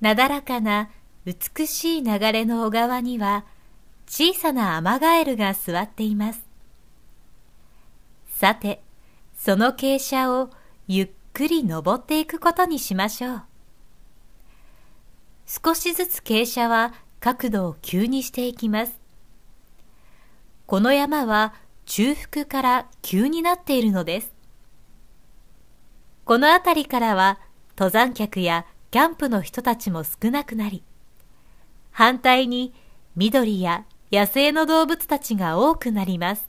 なだらかな美しい流れの小川には小さなアマガエルが座っています。さて、その傾斜をゆっくり登っていくことにしましょう。少しずつ傾斜は角度を急にしていきます。この山は中腹から急になっているのです。この辺りからは登山客やキャンプの人たちも少なくなり、反対に緑や野生の動物たちが多くなります。